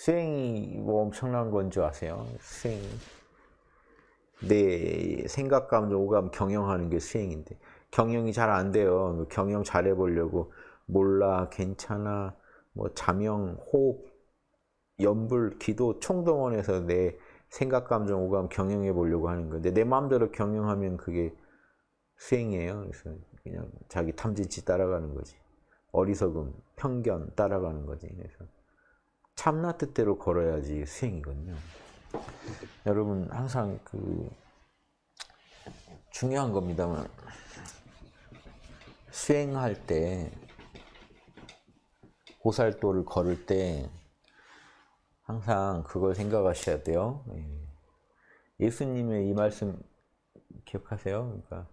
수행이 뭐 엄청난 건 줄 아세요? 수행. 내 생각감, 정 오감 경영하는 게 수행인데 경영이 잘 안 돼요. 경영 잘 해보려고 몰라, 괜찮아, 뭐 자명, 호흡, 연불, 기도 총동원해서 내 생각, 감정, 오감 경영해 보려고 하는 건데 내 마음대로 경영하면 그게 수행이에요. 그래서 그냥 자기 탐진치 따라가는 거지. 어리석음, 편견 따라가는 거지. 그래서 참나 뜻대로 걸어야지 수행이군요. 여러분 항상 그 중요한 겁니다만 수행할 때 호살도를 걸을 때 항상 그걸 생각하셔야 돼요. 예. 예수님의 이 말씀 기억하세요? 그러니까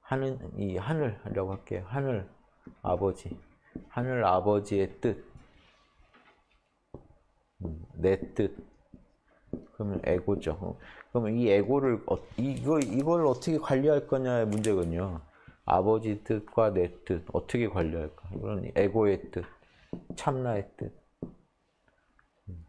하늘 이 하늘이라고 할게요. 하늘 아버지, 하늘 아버지의 뜻 음, 내 뜻. 그러면 에고죠. 그러면 이 에고를 어, 이거 이걸 어떻게 관리할 거냐의 문제군요. 아버지 뜻과 내 뜻 어떻게 관리할까? 이런 에고의 뜻, 참나의 뜻. 음.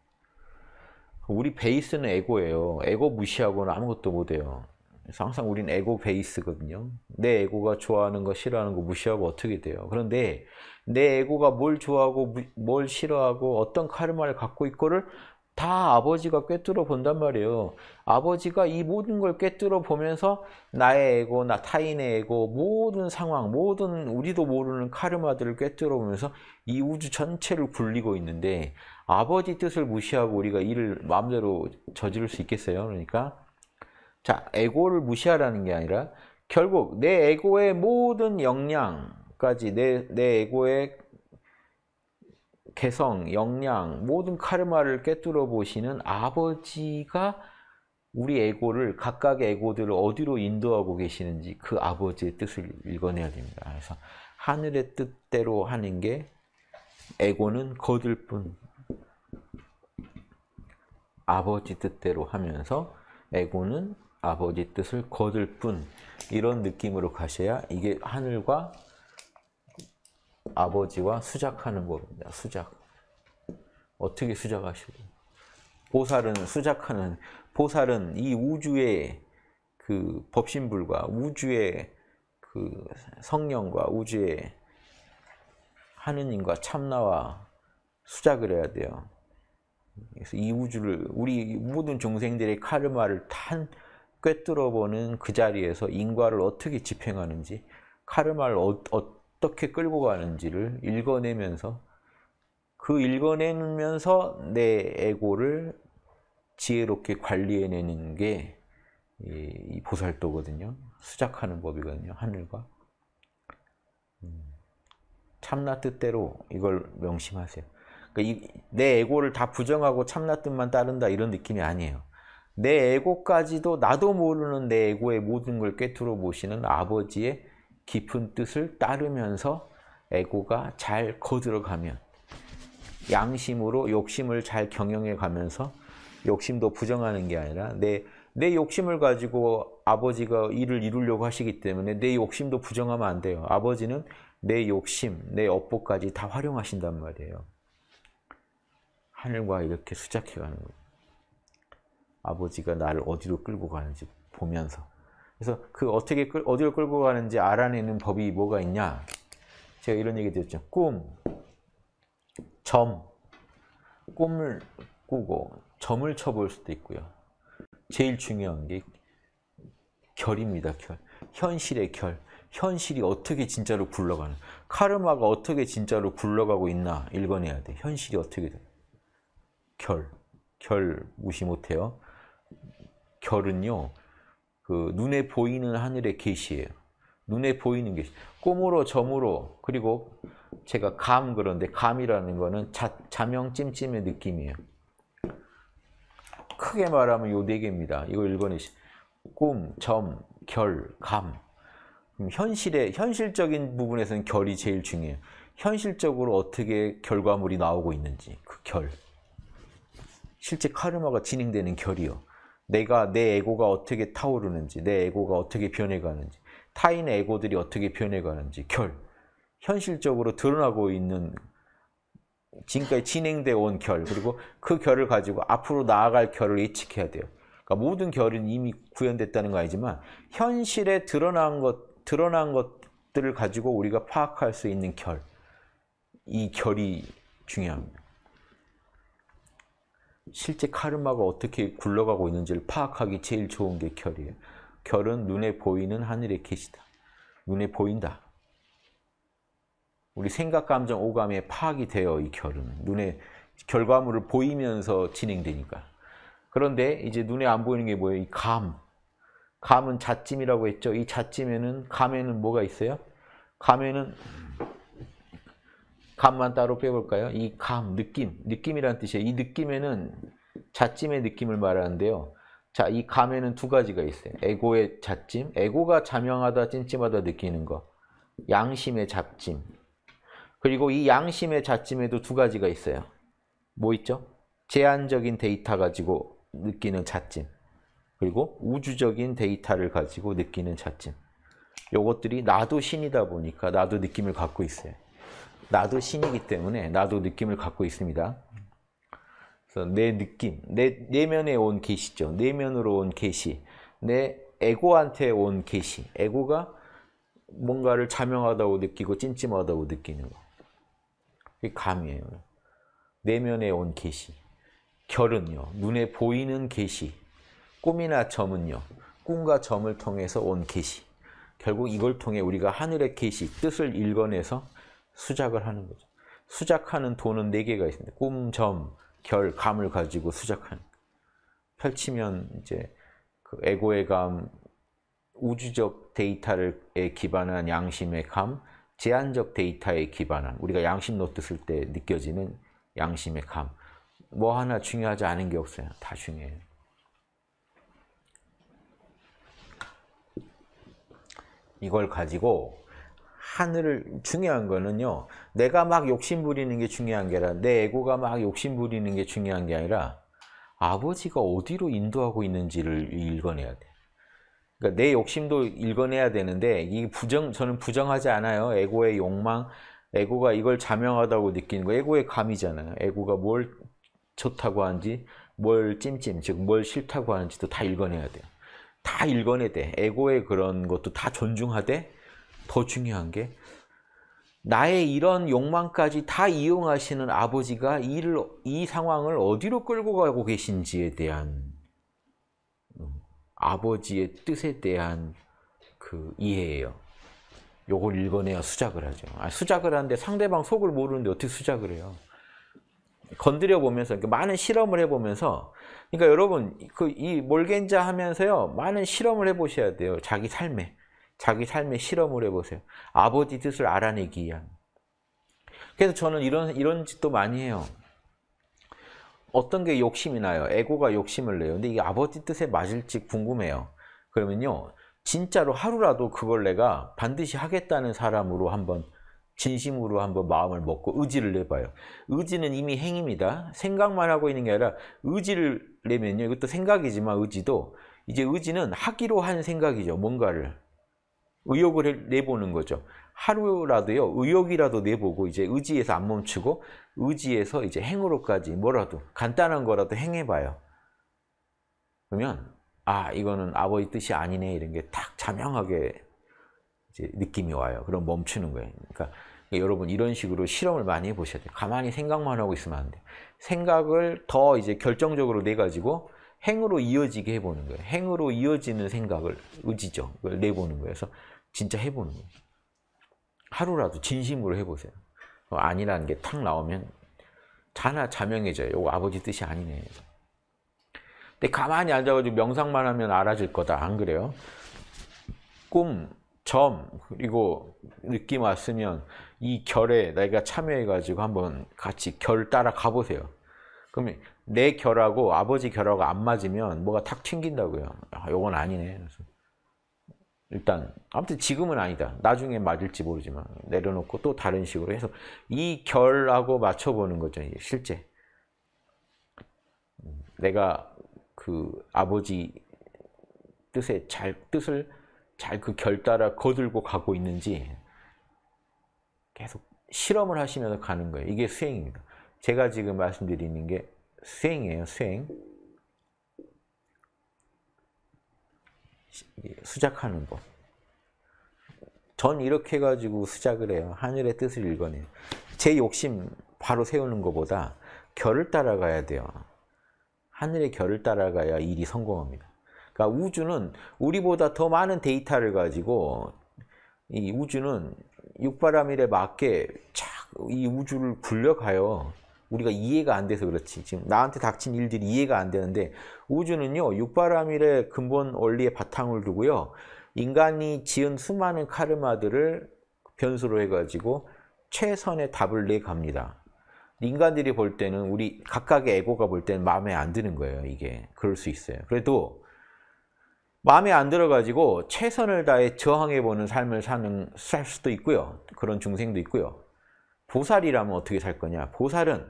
우리 베이스는 에고예요. 에고 무시하고는 아무것도 못해요. 그래서 항상 우린 에고 베이스거든요. 내 에고가 좋아하는 거 싫어하는 거 무시하고 어떻게 돼요. 그런데 내 에고가 뭘 좋아하고 뭘 싫어하고 어떤 카르마를 갖고 있고를 다 아버지가 꿰뚫어 본단 말이에요. 아버지가 이 모든 걸 꿰뚫어 보면서 나의 에고, 나 타인의 에고, 모든 상황, 모든 우리도 모르는 카르마들을 꿰뚫어 보면서 이 우주 전체를 굴리고 있는데 아버지 뜻을 무시하고 우리가 일을 마음대로 저지를 수 있겠어요? 그러니까 자, 에고를 무시하라는 게 아니라 결국 내 에고의 모든 역량까지 내, 내 에고의 개성, 역량, 모든 카르마를 깨뚫어 보시는 아버지가 우리 에고를 각각의 에고들을 어디로 인도하고 계시는지 그 아버지의 뜻을 읽어내야 됩니다. 그래서 하늘의 뜻대로 하는 게 에고는 거들 뿐 아버지 뜻대로 하면서 에고는 아버지 뜻을 거둘뿐 이런 느낌으로 가셔야 이게 하늘과 아버지와 수작하는 겁니다. 수작. 어떻게 수작하시고 보살은 수작하는 보살은 이 우주의 그 법신불과 우주의 그 성령과 우주의 하느님과 참나와 수작을 해야 돼요. 그래서 이 우주를 우리 모든 종생들의 카르마를 탄 꿰뚫어보는 그 자리에서 인과를 어떻게 집행하는지 카르마를 어, 어떻게 끌고 가는지를 읽어내면서 그 읽어내면서 내 에고를 지혜롭게 관리해내는 게 이 보살도거든요. 수작하는 법이거든요. 하늘과. 음, 참나 뜻대로 이걸 명심하세요. 그러니까 이, 내 에고를 다 부정하고 참나 뜻만 따른다 이런 느낌이 아니에요. 내 에고까지도 나도 모르는 내 에고의 모든 걸 꿰뚫어 보시는 아버지의 깊은 뜻을 따르면서 에고가 잘 거들어가면 양심으로 욕심을 잘 경영해 가면서 욕심도 부정하는 게 아니라 내, 내 욕심을 가지고 아버지가 일을 이루려고 하시기 때문에 내 욕심도 부정하면 안 돼요. 아버지는 내 욕심, 내 업보까지 다 활용하신단 말이에요. 하늘과 이렇게 수작해 가는 거예요. 아버지가 나를 어디로 끌고 가는지 보면서 그래서 그 어떻게 끌, 어디로 끌고 가는지 알아내는 법이 뭐가 있냐 제가 이런 얘기 드렸죠 꿈, 점, 꿈을 꾸고 점을 쳐볼 수도 있고요 제일 중요한 게 결입니다 결 현실의 결 현실이 어떻게 진짜로 굴러가는 카르마가 어떻게 진짜로 굴러가고 있나 읽어내야 돼 현실이 어떻게 돼 결, 결 무시 못해요 별은요. 그 눈에 보이는 하늘의 계시예요. 눈에 보이는 게 꼬무로 점으로 그리고 제가 감 그런데 감이라는 거는 자, 자명 찜찜의 느낌이에요. 크게 말하면 요 네 개입니다. 이거 읽어내시. 꿈, 점, 결, 감. 현실의 현실적인 부분에서는 결이 제일 중요해요. 현실적으로 어떻게 결과물이 나오고 있는지 그 결. 실제 카르마가 진행되는 결이요. 내가 내 에고가 어떻게 타오르는지 내 에고가 어떻게 변해가는지 타인의 에고들이 어떻게 변해가는지 결 현실적으로 드러나고 있는 지금까지 진행되어 온 결 그리고 그 결을 가지고 앞으로 나아갈 결을 예측해야 돼요. 그러니까 모든 결은 이미 구현됐다는 거 알지만 현실에 드러난 것 드러난 것들을 가지고 우리가 파악할 수 있는 결이 결이 중요합니다. 실제 카르마가 어떻게 굴러가고 있는지를 파악하기 제일 좋은 게 결이에요. 결은 눈에 보이는 하늘의 계시다. 눈에 보인다. 우리 생각, 감정, 오감에 파악이 돼요. 이 결은 눈에 결과물을 보이면서 진행되니까. 그런데 이제 눈에 안 보이는 게 뭐예요? 이 감. 감은 자찜이라고 했죠. 이 자찜에는 감에는 뭐가 있어요? 감에는 감만 따로 빼볼까요? 이 감, 느낌, 느낌이란 뜻이에요. 이 느낌에는 자찜의 느낌을 말하는데요. 자, 이 감에는 두 가지가 있어요. 에고의 자찜, 에고가 자명하다, 찜찜하다 느끼는 거. 양심의 잡찜. 그리고 이 양심의 자찜에도 두 가지가 있어요. 뭐 있죠? 제한적인 데이터 가지고 느끼는 자찜. 그리고 우주적인 데이터를 가지고 느끼는 자찜. 요것들이 나도 신이다 보니까 나도 느낌을 갖고 있어요. 나도 신이기 때문에 나도 느낌을 갖고 있습니다. 그래서 내 느낌, 내 내면에 온 계시죠. 내면으로 온 계시, 내 에고한테 온 계시. 에고가 뭔가를 자명하다고 느끼고 찜찜하다고 느끼는 거. 그게 감이에요. 내면에 온 계시. 결은요. 눈에 보이는 계시. 꿈이나 점은요. 꿈과 점을 통해서 온 계시. 결국 이걸 통해 우리가 하늘의 계시, 뜻을 읽어내서 수작을 하는 거죠. 수작하는 도는 네 개가 있습니다. 꿈, 점, 결, 감을 가지고 수작하는. 펼치면 이제 그 에고의 감, 우주적 데이터를 기반한 양심의 감, 제한적 데이터에 기반한 우리가 양심 노트 쓸 때 느껴지는 양심의 감. 뭐 하나 중요하지 않은 게 없어요. 다 중요해요. 이걸 가지고 하늘을 중요한 거는요. 내가 막 욕심 부리는 게 중요한 게 아니라 내 에고가 막 욕심 부리는 게 중요한 게 아니라 아버지가 어디로 인도하고 있는지를 읽어내야 돼. 그러니까 내 욕심도 읽어내야 되는데 이 부정 저는 부정하지 않아요. 에고의 욕망, 에고가 이걸 자명하다고 느끼는 거. 에고의 감이잖아요. 에고가 뭘 좋다고 하는지, 뭘 찜찜, 즉 뭘 싫다고 하는지도 다 읽어내야 돼다 읽어내대. 에고의 그런 것도 다 존중하되 더 중요한 게 나의 이런 욕망까지 다 이용하시는 아버지가 이를, 이 상황을 어디로 끌고 가고 계신지에 대한 음, 아버지의 뜻에 대한 그 이해예요. 요걸 읽어내야 수작을 하죠. 아, 수작을 하는데 상대방 속을 모르는데 어떻게 수작을 해요? 건드려 보면서 그러니까 많은 실험을 해보면서 그러니까 여러분 그 이 몰겐자 하면서요 많은 실험을 해보셔야 돼요 자기 삶에 자기 삶의 실험을 해보세요. 아버지 뜻을 알아내기 위한. 그래서 저는 이런 이런 짓도 많이 해요. 어떤 게 욕심이 나요? 에고가 욕심을 내요. 근데 이게 아버지 뜻에 맞을지 궁금해요. 그러면요. 진짜로 하루라도 그걸 내가 반드시 하겠다는 사람으로 한번 진심으로 한번 마음을 먹고 의지를 내봐요. 의지는 이미 행입니다. 생각만 하고 있는 게 아니라 의지를 내면요. 이것도 생각이지만 의지도 이제 의지는 하기로 한 생각이죠. 뭔가를. 의욕을 내보는 거죠. 하루라도요, 의욕이라도 내보고 이제 의지에서 안 멈추고 의지에서 이제 행으로까지 뭐라도 간단한 거라도 행해봐요. 그러면 아 이거는 아버지 뜻이 아니네 이런 게 딱 자명하게 이제 느낌이 와요. 그럼 멈추는 거예요. 그러니까 여러분 이런 식으로 실험을 많이 해보셔야 돼요. 가만히 생각만 하고 있으면 안 돼요. 생각을 더 이제 결정적으로 내가지고 행으로 이어지게 해보는 거예요. 행으로 이어지는 생각을 의지죠. 그걸 내보는 거예요. 그래서 진짜 해보는 거예요. 하루라도 진심으로 해보세요. 어, 아니라는 게 탁 나오면 자나 자명해져요. 이거 아버지 뜻이 아니네. 근데 가만히 앉아가지고 명상만 하면 알아질 거다. 안 그래요? 꿈, 점, 그리고 느낌 왔으면 이 결에 내가 참여해가지고 한번 같이 결 따라 가보세요. 그러면 내 결하고 아버지 결하고 안 맞으면 뭐가 탁 튕긴다고요. 아, 이건 아니네. 일단 아무튼 지금은 아니다. 나중에 맞을지 모르지만 내려놓고 또 다른 식으로 해서 이 결하고 맞춰보는 거죠. 실제 음, 내가 그 아버지 뜻에 잘 뜻을 잘 그 결 따라 거들고 가고 있는지 계속 실험을 하시면서 가는 거예요. 이게 수행입니다. 제가 지금 말씀드리는 게 수행이에요. 수행. 수작하는 법. 전 이렇게 해가지고 수작을 해요. 하늘의 뜻을 읽어내요. 제 욕심 바로 세우는 것보다 결을 따라가야 돼요. 하늘의 결을 따라가야 일이 성공합니다. 그러니까 우주는 우리보다 더 많은 데이터를 가지고 이 우주는 육바람일에 맞게 착 이 우주를 굴려가요. 우리가 이해가 안 돼서 그렇지. 지금 나한테 닥친 일들이 이해가 안 되는데 우주는요. 육바라밀의 근본 원리에 바탕을 두고요. 인간이 지은 수많은 카르마들을 변수로 해가지고 최선의 답을 내갑니다. 인간들이 볼 때는 우리 각각의 에고가 볼 때는 마음에 안 드는 거예요. 이게 그럴 수 있어요. 그래도 마음에 안 들어가지고 최선을 다해 저항해보는 삶을 사는 살 수도 있고요. 그런 중생도 있고요. 보살이라면 어떻게 살 거냐? 보살은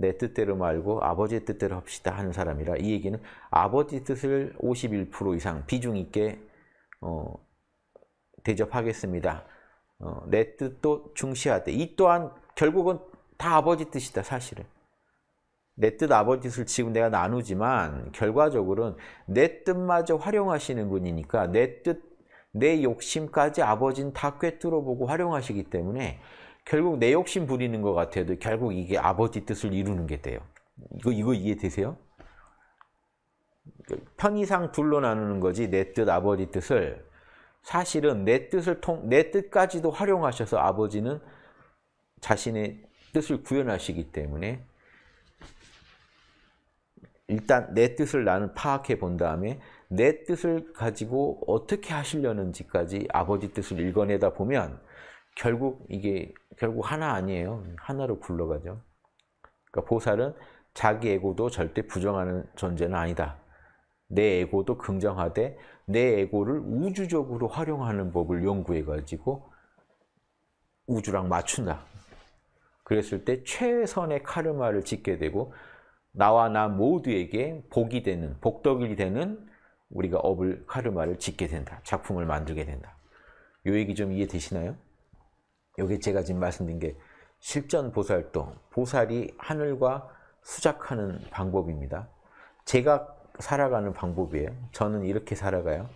내 뜻대로 말고 아버지의 뜻대로 합시다 하는 사람이라 이 얘기는 아버지 뜻을 51% 이상 비중 있게 어, 대접하겠습니다. 어, 내 뜻도 중시하되 이 또한 결국은 다 아버지 뜻이다 사실은. 내 뜻 아버지 뜻을 지금 내가 나누지만 결과적으로는 내 뜻마저 활용하시는 분이니까 내 뜻, 내 욕심까지 아버지는 다 꿰뚫어보고 활용하시기 때문에 결국 내 욕심 부리는 것 같아도 결국 이게 아버지 뜻을 이루는 게 돼요. 이거, 이거 이해되세요? 편의상 둘로 나누는 거지 내 뜻, 아버지 뜻을 사실은 내 뜻을 통, 내 뜻까지도 활용하셔서 아버지는 자신의 뜻을 구현하시기 때문에 일단 내 뜻을 나는 파악해 본 다음에 내 뜻을 가지고 어떻게 하시려는지까지 아버지 뜻을 읽어내다 보면 결국 이게 결국 하나 아니에요. 하나로 굴러가죠. 그러니까 보살은 자기 에고도 절대 부정하는 존재는 아니다. 내 에고도 긍정하되 내 에고를 우주적으로 활용하는 법을 연구해가지고 우주랑 맞춘다. 그랬을 때 최선의 카르마를 짓게 되고 나와 나 모두에게 복이 되는, 복덕이 되는 우리가 업을, 카르마를 짓게 된다. 작품을 만들게 된다. 요 얘기 좀 이해되시나요? 여기 제가 지금 말씀드린 게 실전 보살도 보살이 하늘과 수작하는 방법입니다. 제가 살아가는 방법이에요. 저는 이렇게 살아가요.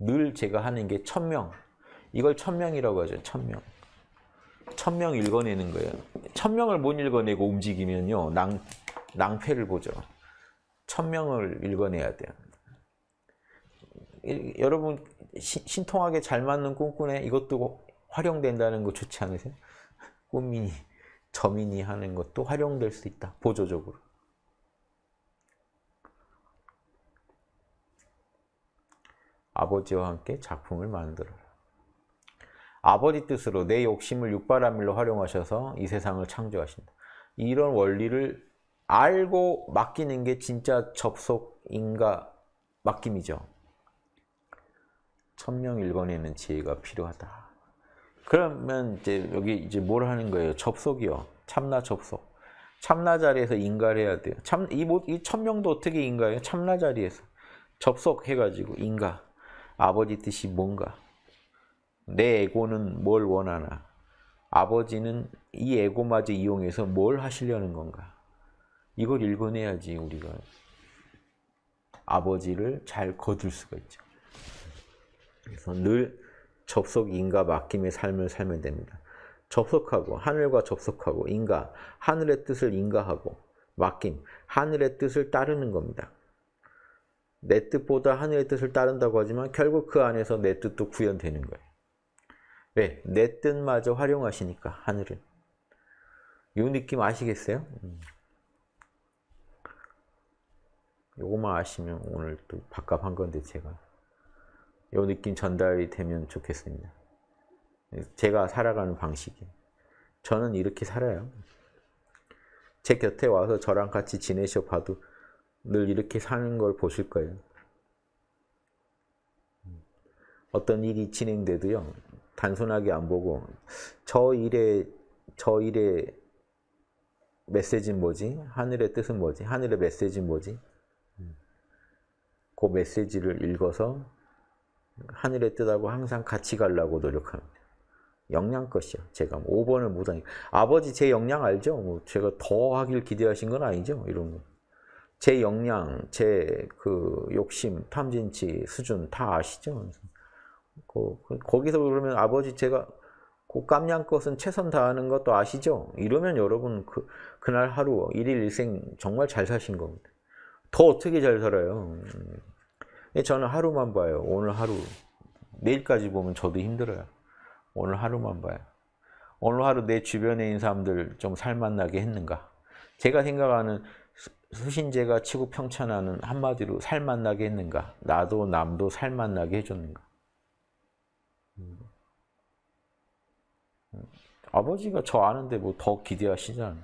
늘 제가 하는 게 천명. 이걸 천명이라고 하죠. 천명. 천명 읽어내는 거예요. 천명을 못 읽어내고 움직이면요. 낭, 낭패를 보죠. 천명을 읽어내야 돼요. 여러분 신통하게 잘 맞는 꿈꾸네 이것도 활용된다는 거 좋지 않으세요? 꾸민이, 저민이 하는 것도 활용될 수 있다. 보조적으로. 아버지와 함께 작품을 만들어라. 아버지 뜻으로 내 욕심을 육바라밀로 활용하셔서 이 세상을 창조하신다. 이런 원리를 알고 맡기는 게 진짜 접속인가 맡김이죠. 천명 일번에는 지혜가 필요하다. 그러면 이제 여기 이제 뭘 하는 거예요? 접속이요. 참나 접속. 참나 자리에서 인가를 해야 돼요. 참, 이, 이 천명도 어떻게 인가해요? 참나 자리에서. 접속해가지고 인가. 아버지 뜻이 뭔가. 내 에고는 뭘 원하나. 아버지는 이 에고마저 이용해서 뭘 하시려는 건가. 이걸 읽어내야지 우리가 아버지를 잘 거둘 수가 있죠. 그래서 늘 접속 인과 맡김의 삶을 살면 됩니다. 접속하고 하늘과 접속하고 인가 하늘의 뜻을 인가하고 맡김 하늘의 뜻을 따르는 겁니다. 내 뜻보다 하늘의 뜻을 따른다고 하지만 결국 그 안에서 내 뜻도 구현되는 거예요. 왜? 내 뜻마저 활용하시니까 하늘은이 느낌 아시겠어요? 음. 요거만 아시면 오늘 또 밥값 한 건데 제가 이 느낌 전달이 되면 좋겠습니다. 제가 살아가는 방식이 저는 이렇게 살아요. 제 곁에 와서 저랑 같이 지내셔 봐도 늘 이렇게 사는 걸 보실 거예요. 어떤 일이 진행돼도요. 단순하게 안 보고 저 일에 저 일에 메시지는 뭐지? 하늘의 뜻은 뭐지? 하늘의 메시지는 뭐지? 음. 그 메시지를 읽어서 하늘의 뜻하고 항상 같이 가려고 노력합니다. 영양것이요. 제가 5번을 뭐 못하니 아버지 제 영양 알죠? 뭐 제가 더 하길 기대하신 건 아니죠? 이런 거. 제 역량, 제 그 욕심, 탐진치 수준 다 아시죠? 그, 그, 거기서 그러면 아버지 제가 그 깜냥 것은 최선 다하는 것도 아시죠? 이러면 여러분 그, 그날 하루 일일 일생 정말 잘 사신 겁니다. 더 어떻게 잘 살아요? 예, 저는 하루만 봐요. 오늘 하루. 내일까지 보면 저도 힘들어요. 오늘 하루만 봐요. 오늘 하루 내 주변에 있는 사람들 좀 살맛나게 했는가? 제가 생각하는 수신제가 치고 평천하는 한마디로 살맛나게 했는가? 나도 남도 살맛나게 해줬는가? 음. 아버지가 저 아는데 뭐 더 기대하시잖아요.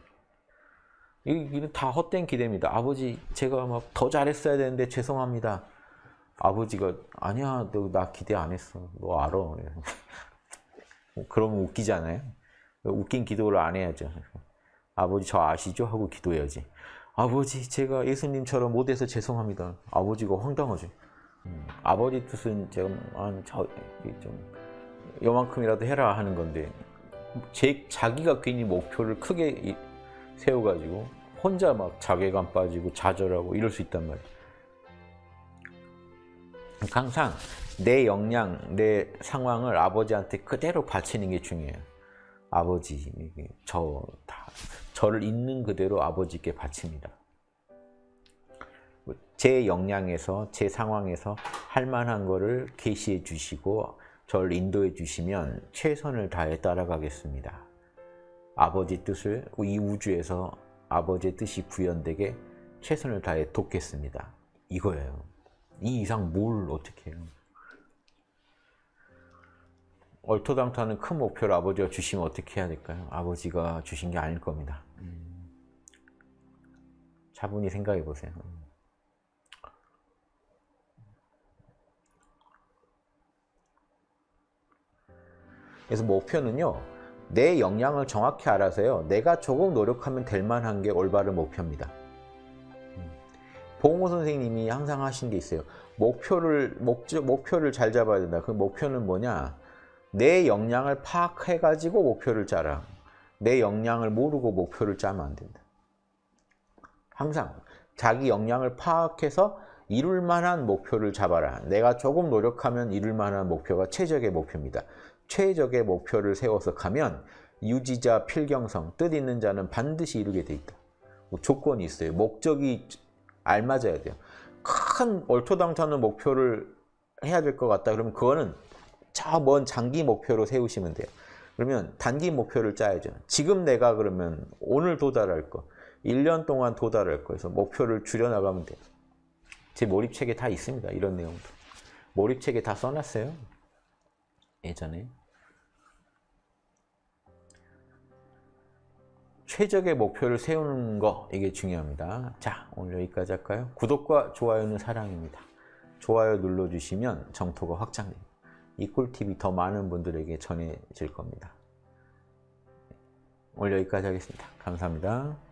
이건 다 헛된 기대입니다. 아버지 제가 막 더 잘했어야 되는데 죄송합니다. 아버지가 아니야 너 나 기대 안 했어 너 알아 뭐 그러면 웃기잖아요 웃긴 기도를 안 해야죠 아버지 저 아시죠? 하고 기도해야지 아버지 제가 예수님처럼 못해서 죄송합니다 아버지가 황당하죠 음, 아버지 뜻은 제가 한저좀 요만큼이라도 해라 하는 건데 제, 자기가 괜히 목표를 크게 세워가지고 혼자 막 자괴감 빠지고 좌절하고 이럴 수 있단 말이에요 그러니까 항상 내 역량, 내 상황을 아버지한테 그대로 바치는 게 중요해요. 아버지, 저, 다, 저를 있는 그대로 아버지께 바칩니다. 제 역량에서, 제 상황에서 할 만한 거를 계시해 주시고 저를 인도해 주시면 최선을 다해 따라가겠습니다. 아버지 뜻을 이 우주에서 아버지의 뜻이 구현되게 최선을 다해 돕겠습니다. 이거예요. 이 이상 뭘 어떻게 해요? 얼토당토하는 큰 목표를 아버지가 주시면 어떻게 해야 될까요? 아버지가 주신 게 아닐 겁니다. 음. 차분히 생각해 보세요. 그래서 목표는요, 내 역량을 정확히 알아서요, 내가 조금 노력하면 될 만한 게 올바른 목표입니다. 봉호 선생님이 항상 하신 게 있어요. 목표를 목적, 목표를 잘 잡아야 된다. 그 목표는 뭐냐? 내 역량을 파악해 가지고 목표를 짜라. 내 역량을 모르고 목표를 짜면 안 된다. 항상 자기 역량을 파악해서 이룰 만한 목표를 잡아라. 내가 조금 노력하면 이룰 만한 목표가 최적의 목표입니다. 최적의 목표를 세워서 가면 유지자 필경성, 뜻 있는 자는 반드시 이루게 돼 있다. 뭐 조건이 있어요. 목적이 알맞아야 돼요. 큰 월초당차는 목표를 해야 될 것 같다. 그러면 그거는 저 먼 장기 목표로 세우시면 돼요. 그러면 단기 목표를 짜야죠. 지금 내가 그러면 오늘 도달할 거, 1년 동안 도달할 거 해서 목표를 줄여나가면 돼요. 제 몰입책에 다 있습니다. 이런 내용도. 몰입책에 다 써놨어요. 예전에. 최적의 목표를 세우는 거 이게 중요합니다. 자 오늘 여기까지 할까요? 구독과 좋아요는 사랑입니다. 좋아요 눌러주시면 정토가 확장됩니다. 이 꿀팁이 더 많은 분들에게 전해질 겁니다. 오늘 여기까지 하겠습니다. 감사합니다.